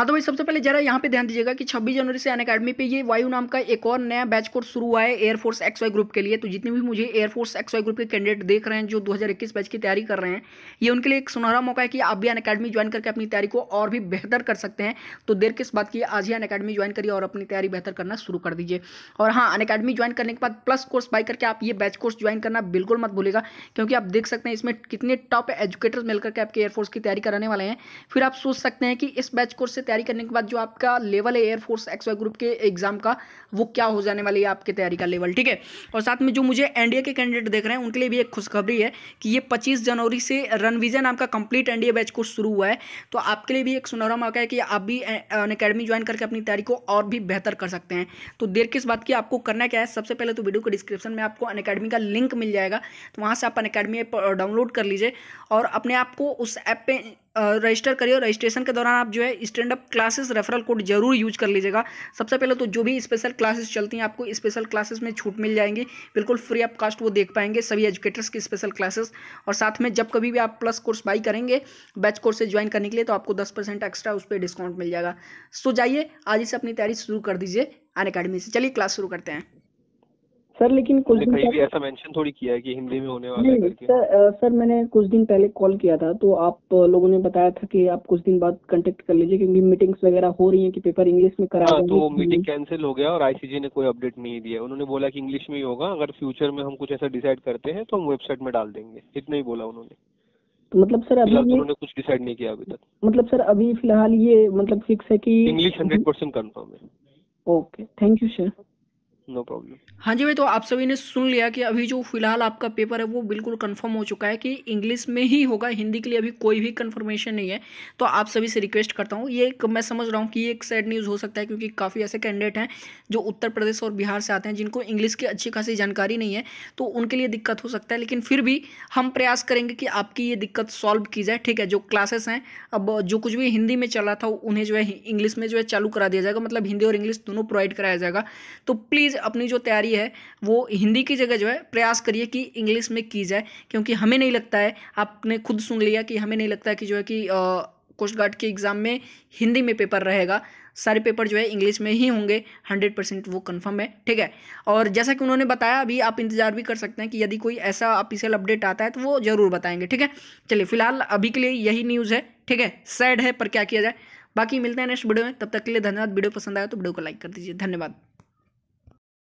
हाँ तो भाई सबसे पहले जरा यहाँ पे ध्यान दीजिएगा कि 26 जनवरी से अन अकेडमी पे ये वायु नाम का एक और नया बैच कोर्स शुरू हुआ है एयरफोर्स एक्स वाई ग्रुप के लिए तो जितने भी मुझे एयरफोर्स एक्स वाई ग्रुप के कैंडिडेट देख रहे हैं जो 2021 बैच की तैयारी कर रहे हैं ये उनके लिए एक सुनहरा मौका है कि आप भी अन अकेडमी ज्वाइन करके अपनी तैयारी को और भी बेहतर कर सकते हैं तो देर किस बात की आज ही अन अकेडमी ज्वाइन करिए और अपनी तैयारी बेहतर करना शुरू कर दीजिए और हाँ अन अकेडमी ज्वाइन करने के बाद प्लस कोर्स बाई करके आप ये बैच कोर्स ज्वाइन करना बिल्कुल मत भूलेगा क्योंकि आप देख सकते हैं इसमें कितने टॉप एजुकेटर्स मिलकर के आपके एयरफोर्स की तैयारी कराने वाले हैं फिर आप सोच सकते हैं कि इस बैच कोर्स से तैयारी करने के बाद जो आपका लेवल है एयरफोर्स एक्स वाई ग्रुप के एग्जाम का वो क्या हो जाने वाली है आपकी तैयारी का लेवल ठीक है और साथ में जो मुझे एनडीए के कैंडिडेट देख रहे हैं उनके लिए भी एक खुशखबरी है कि ये पच्चीस जनवरी से रनविजन आपका कंप्लीट एनडीए बैच कोर्स शुरू हुआ है तो आपके लिए भी एक सुनहरा मौका है कि आप भी अकेडमी ज्वाइन करके अपनी तैयारी को और भी बेहतर कर सकते हैं तो देर किस बात की आपको करना क्या है सबसे पहले तो वीडियो के डिस्क्रिप्शन में आपको अनकेडमी का लिंक मिल जाएगा तो वहाँ से आप अन अकेडमी ऐप डाउनलोड कर लीजिए और अपने आप को उस ऐप पे रजिस्टर करिए और रजिस्ट्रेशन के दौरान आप जो है stand up classes referral code जरूर यूज कर लीजिएगा सबसे पहले तो जो भी स्पेशल क्लासेस चलती हैं आपको स्पेशल क्लासेस में छूट मिल जाएंगी बिल्कुल फ्री ऑफ कास्ट वो देख पाएंगे सभी एजुकेटर्स की स्पेशल क्लासेस और साथ में जब कभी भी आप प्लस कोर्स बाई करेंगे बैच कोर्सेज ज्वाइन करने के लिए तो आपको दस परसेंट एक्स्ट्रा उस पर डिस्काउंट मिल जाएगा सो जाइए आज इसे अपनी तैयारी शुरू कर दीजिए अन अकेडमी से चलिए क्लास शुरू करते हैं सर लेकिन कुछ दिन पहले ऐसा मेंशन थोड़ी किया है कि हिंदी में होने वाला है सर सर मैंने कुछ दिन पहले कॉल किया था तो आप लोगों ने बताया था कि आप कुछ दिन बाद कांटेक्ट कर लीजिए क्योंकि मीटिंग्स वगैरह हो रही हैं कि पेपर इंग्लिश में करा हाँ, तो मीटिंग कैंसिल हो गया और आईसीजी ने कोई अपडेट नहीं दिया उन्होंने बोला की इंग्लिश में ही होगा अगर फ्यूचर में हम कुछ ऐसा डिसाइड करते हैं तो हम वेबसाइट में डाल देंगे इतना ही बोला उन्होंने तो मतलब सर अभी तो उन्होंने कुछ डिसाइड नहीं किया अभी तक मतलब सर अभी फिलहाल ये मतलब फिक्स है कि इंग्लिश हंड्रेड परसेंट कन्फर्म है okay thank you sir no problem हाँ जी भाई तो आप सभी ने सुन लिया कि अभी जो फिलहाल आपका पेपर है वो बिल्कुल कंफर्म हो चुका है कि इंग्लिश में ही होगा हिंदी के लिए अभी कोई भी कंफर्मेशन नहीं है तो आप सभी से रिक्वेस्ट करता हूँ ये एक मैं समझ रहा हूँ कि ये एक सैड न्यूज़ हो सकता है क्योंकि काफ़ी ऐसे कैंडिडेट हैं जो उत्तर प्रदेश और बिहार से आते हैं जिनको इंग्लिश की अच्छी खासी जानकारी नहीं है तो उनके लिए दिक्कत हो सकता है लेकिन फिर भी हम प्रयास करेंगे कि आपकी ये दिक्कत सॉल्व की जाए ठीक है जो क्लासेस हैं अब जो कुछ भी हिंदी में चला था उन्हें जो है इंग्लिश में जो है चालू करा दिया जाएगा मतलब हिंदी और इंग्लिश दोनों प्रोवाइड कराया जाएगा तो प्लीज़ अपनी जो तैयारी है वो हिंदी की जगह जो है प्रयास करिए कि इंग्लिश में की जाए क्योंकि हमें नहीं लगता है आपने खुद सुन लिया कि हमें नहीं लगता है कि जो है कि कोस्ट गार्ड के एग्ज़ाम में हिंदी में पेपर रहेगा सारे पेपर जो है इंग्लिश में ही होंगे हंड्रेड परसेंट वो कंफर्म है ठीक है और जैसा कि उन्होंने बताया अभी आप इंतजार भी कर सकते हैं कि यदि कोई ऐसा ऑफिशियल अपडेट आता है तो वो ज़रूर बताएंगे ठीक है चलिए फिलहाल अभी के लिए यही न्यूज़ है ठीक है सैड है पर क्या किया जाए बाकी मिलते हैं नेक्स्ट वीडियो में तब तक के लिए धन्यवाद वीडियो पसंद आया तो वीडियो को लाइक कर दीजिए धन्यवाद